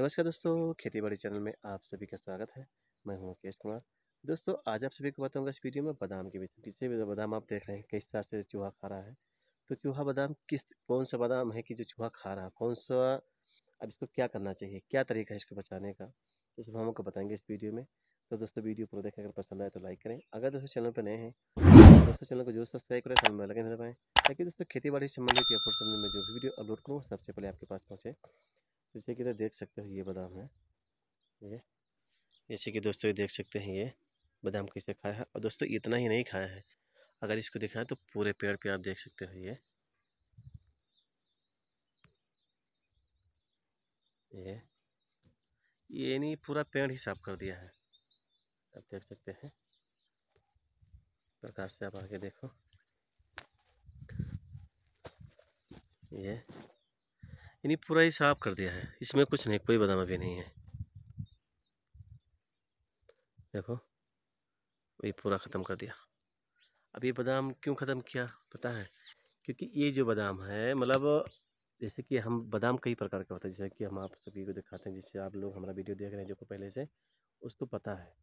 नमस्कार दोस्तों खेती बाड़ी चैनल में आप सभी का स्वागत है मैं हूं मुकेश कुमार दोस्तों आज आप सभी को बताऊंगा इस वीडियो में बादाम के बीच किसी भी बादाम आप देख रहे हैं किस तरह से चूहा खा रहा है तो चूहा बादाम किस कौन सा बादाम है कि जो चूहा खा रहा है कौन सा अब इसको क्या करना चाहिए क्या तरीका है इसको बचाने का ये सब हम आपको बताएंगे इस वीडियो में तो दोस्तों वीडियो पूरा देखें अगर पसंद आए तो लाइक करें अगर दोस्तों चैनल पर नए हैं दोस्तों चैनल को जरूर सब्सक्राइब करें चैनल में लगे पाएँ ताकि दोस्तों खेती बाड़ी संबंधित या फोर्ट संबंधित में जो भी वीडियो अपलोड करूँ सबसे पहले आपके पास पहुँचे जैसे कि तो देख सकते हो ये बादाम है ये जैसे कि दोस्तों ये देख सकते हैं ये बादाम कैसे खाया है और दोस्तों इतना ही नहीं खाया है अगर इसको दिखाएं तो पूरे पेड़ पे आप देख सकते हो ये ये ये नहीं पूरा पेड़ ही साफ कर दिया है आप देख सकते हैं प्रकाश से आप आगे देखो ये यानी पूरा ही साफ कर दिया है इसमें कुछ नहीं कोई बदामा भी नहीं है देखो ये पूरा ख़त्म कर दिया अब ये बादाम क्यों ख़त्म किया पता है क्योंकि ये जो बादाम है मतलब जैसे कि हम बादाम कई प्रकार का होता है जैसे कि हम आप सभी को दिखाते हैं जिससे आप लोग हमारा वीडियो देख रहे हैं जो को पहले से उसको पता है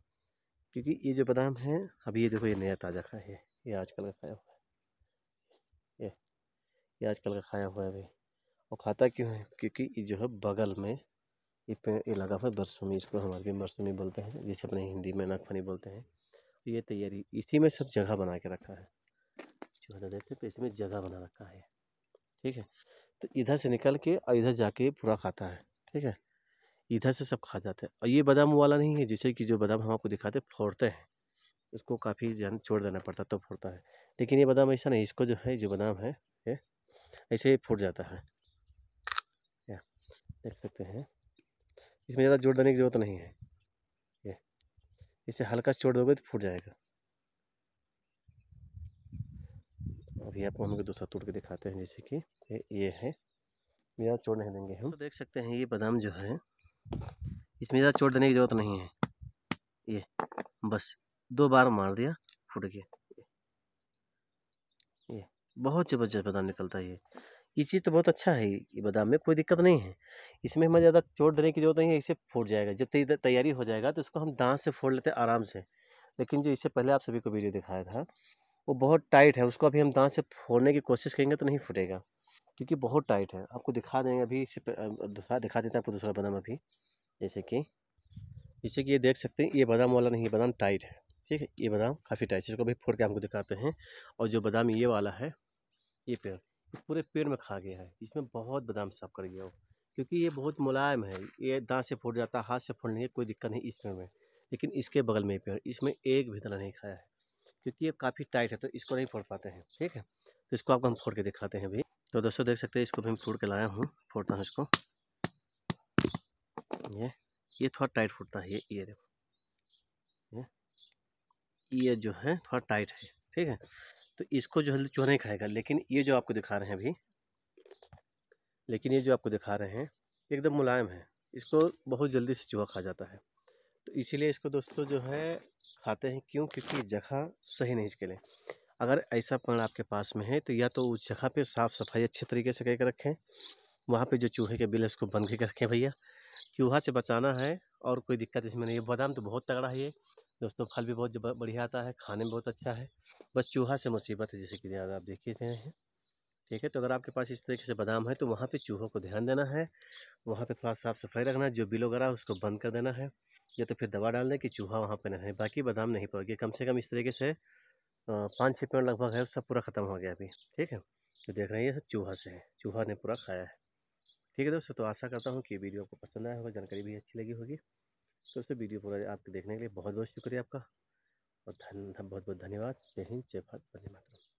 क्योंकि ये जो बादाम है अभी ये देखो ये नया ताज़ा खाया है ये आजकल का खाया हुआ है ये ये आजकल का खाया हुआ है अभी और खाता क्यों है क्योंकि ये जो है बगल में ये पेड़ ये लगा हुआ है बरसुमी इसको हमारे भी बरसुमी बोलते हैं जिसे अपने हिंदी में नागफनी बोलते हैं ये तैयारी इसी में सब जगह बना के रखा है तो देखते इसी तो इसमें जगह बना रखा है ठीक है तो इधर से निकल के और इधर जाके पूरा खाता है ठीक है इधर से सब खा जाते हैं और ये बादाम वाला नहीं है जैसे कि जो बादाम हम आपको दिखाते फोड़ते हैं उसको काफ़ी जान छोड़ देना पड़ता तो फोड़ता है लेकिन ये बादाम ऐसा नहीं इसको जो है जो बादाम है ये ऐसे ही फूट जाता है देख सकते हैं इसमें ज़्यादा जोर देने की जरूरत नहीं है ये इसे हल्का छोड़ दोगे तो फूट जाएगा अभी आपको हम दूसरा तोड़ के दिखाते हैं जैसे कि ये, ये है ज़्यादा चोट नहीं देंगे हम तो देख सकते हैं ये बादाम जो है इसमें ज़्यादा चोट देने की ज़रूरत नहीं है ये बस दो बार मार दिया फूट गया ये बहुत जबरदस्त बादाम निकलता है ये ये चीज़ तो बहुत अच्छा है ये बादाम में कोई दिक्कत नहीं है इसमें हमें ज़्यादा चोट देने की जरूरत नहीं है इसे फोड़ जाएगा जब तैयारी हो जाएगा तो इसको हम दांत से फोड़ लेते हैं आराम से लेकिन जो इससे पहले आप सभी को वीडियो दिखाया था वो बहुत टाइट है उसको अभी हम दांत से फोड़ने की कोशिश करेंगे तो नहीं फूटेगा क्योंकि बहुत टाइट है आपको दिखा देंगे अभी इसे दूसरा दिखा देते हैं आपको दूसरा बादाम अभी जैसे कि जैसे कि ये देख सकते हैं ये बादाम वाला नहीं बादाम टाइट है ठीक है ये बादाम काफ़ी टाइट है इसको अभी फोड़ के आपको दिखाते हैं और जो बादाम ये वाला है ये पेड़ पूरे पेड़ में खा गया है इसमें बहुत बादाम साफ कर गया हो क्योंकि ये बहुत मुलायम है ये दांत से फूट जाता है हाथ से फूटने कोई दिक्कत नहीं इस पेड़ में लेकिन इसके बगल में पेड़ इसमें एक भी दाना नहीं खाया है क्योंकि ये काफ़ी टाइट है तो इसको नहीं फोड़ पाते हैं ठीक है तो इसको आपको हम फोड़ के दिखाते हैं भाई तो दोस्तों देख सकते हैं इसको भी हम फोड़ के लाया हूँ फोड़ता हूँ इसको ये ये थोड़ा टाइट फूटता है ये ये देखो ये ये जो है थोड़ा टाइट है ठीक है तो इसको जो है चूहा नहीं खाएगा लेकिन ये जो आपको दिखा रहे हैं अभी लेकिन ये जो आपको दिखा रहे हैं एकदम मुलायम है इसको बहुत जल्दी से चूहा खा जाता है तो इसीलिए इसको दोस्तों जो है खाते हैं क्यों क्योंकि जगह सही नहीं इसके लिए अगर ऐसा पेड़ आपके पास में है तो या तो उस जगह पे साफ़ सफाई अच्छे तरीके से करके रखें वहाँ पे जो चूहे के बिल है उसको बंद करके रखें भैया चूहा से बचाना है और कोई दिक्कत इसमें नहीं है बादाम तो बहुत तगड़ा है ये दोस्तों फल भी बहुत बढ़िया आता है खाने में बहुत अच्छा है बस चूहा से मुसीबत है जैसे कि आप देख ही रहे हैं ठीक है तो अगर आपके पास इस तरीके से बादाम है तो वहाँ पे चूहों को ध्यान देना है वहाँ पे थोड़ा साफ़ सफाई रखना है जो बिल वगैरह उसको बंद कर देना है या तो फिर दवा डाल दें कि चूहा वहाँ पर नहीं बाकी बादाम नहीं पड़ेगी कम से कम इस तरीके से पाँच छः पेड़ लगभग है सब पूरा ख़त्म हो गया अभी ठीक है तो देख रहे हैं ये सब चूहा से है चूहा ने पूरा खाया है ठीक है दोस्तों तो आशा करता हूँ कि वीडियो आपको पसंद आया होगा जानकारी भी अच्छी लगी होगी तो उससे वीडियो पूरा आपके देखने के लिए बहुत बहुत शुक्रिया आपका और धन बहुत बहुत धन्यवाद जय हिंद जय भारत धन्यवाद